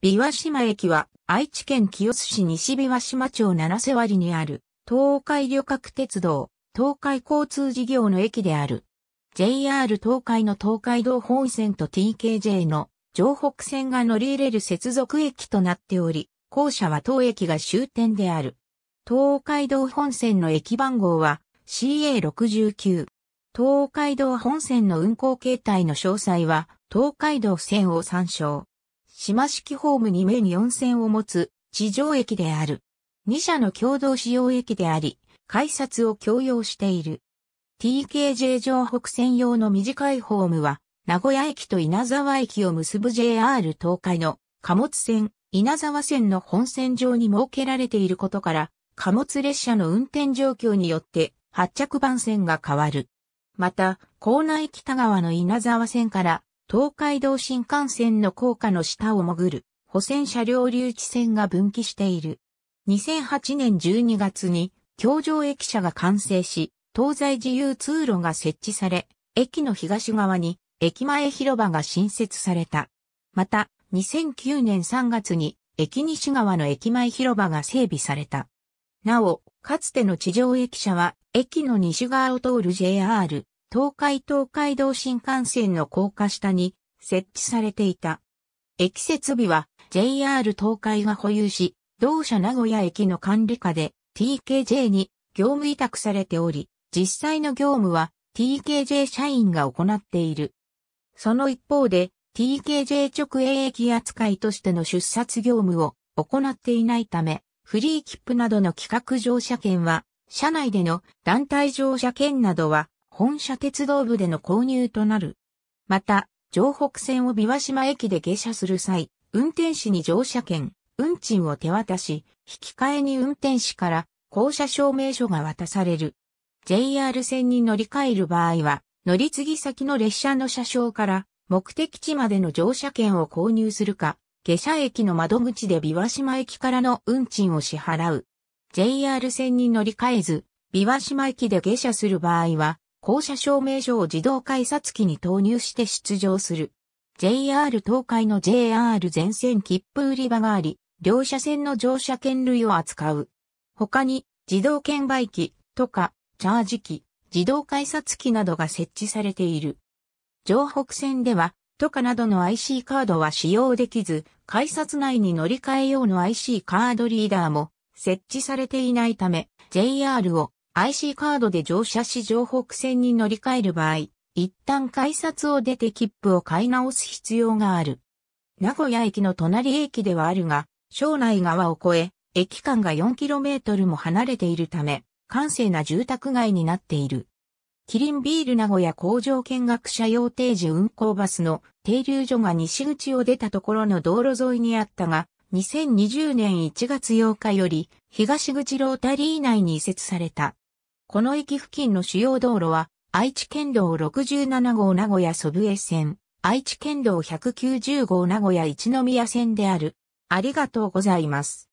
琵琶島駅は愛知県清須市西琵琶島町七瀬割にある東海旅客鉄道東海交通事業の駅である。JR 東海の東海道本線と TKJ の城北線が乗り入れる接続駅となっており、校舎は当駅が終点である。東海道本線の駅番号は CA69。東海道本線の運行形態の詳細は東海道線を参照。島式ホーム2面4線を持つ地上駅である。2社の共同使用駅であり、改札を共用している。TKJ 上北線用の短いホームは、名古屋駅と稲沢駅を結ぶ JR 東海の貨物線、稲沢線の本線上に設けられていることから、貨物列車の運転状況によって発着番線が変わる。また、港内北側の稲沢線から東海道新幹線の高架の下を潜る保線車両留置線が分岐している。2008年12月に橋上駅舎が完成し、東西自由通路が設置され、駅の東側に駅前広場が新設された。また、2009年3月に駅西側の駅前広場が整備された。なお、かつての地上駅舎は駅の西側を通る JR 東海東海道新幹線の高架下に設置されていた。駅設備は JR 東海が保有し、同社名古屋駅の管理下で TKJ に業務委託されており、実際の業務は TKJ 社員が行っている。その一方で TKJ 直営駅扱いとしての出札業務を行っていないため、フリー切符などの企画乗車券は、社内での団体乗車券などは本社鉄道部での購入となる。また、城北線を琵琶島駅で下車する際、運転士に乗車券、運賃を手渡し、引き換えに運転士から降車証明書が渡される。JR 線に乗り換える場合は、乗り継ぎ先の列車の車掌から目的地までの乗車券を購入するか、下車駅の窓口で琵琶島駅からの運賃を支払う。JR 線に乗り換えず、琵琶島駅で下車する場合は、降車証明書を自動改札機に投入して出場する。JR 東海の JR 全線切符売り場があり、両車線の乗車券類を扱う。他に、自動券売機、とか、チャージ機、自動改札機などが設置されている。城北線では、とかなどの IC カードは使用できず、改札内に乗り換え用の IC カードリーダーも設置されていないため、JR を IC カードで乗車し上北線に乗り換える場合、一旦改札を出て切符を買い直す必要がある。名古屋駅の隣駅ではあるが、庄内側を越え、駅間が 4km も離れているため、閑静な住宅街になっている。キリンビール名古屋工場見学者用定時運行バスの停留所が西口を出たところの道路沿いにあったが、2020年1月8日より東口ロータリー内に移設された。この駅付近の主要道路は、愛知県道67号名古屋祖父江線、愛知県道190号名古屋一宮線である。ありがとうございます。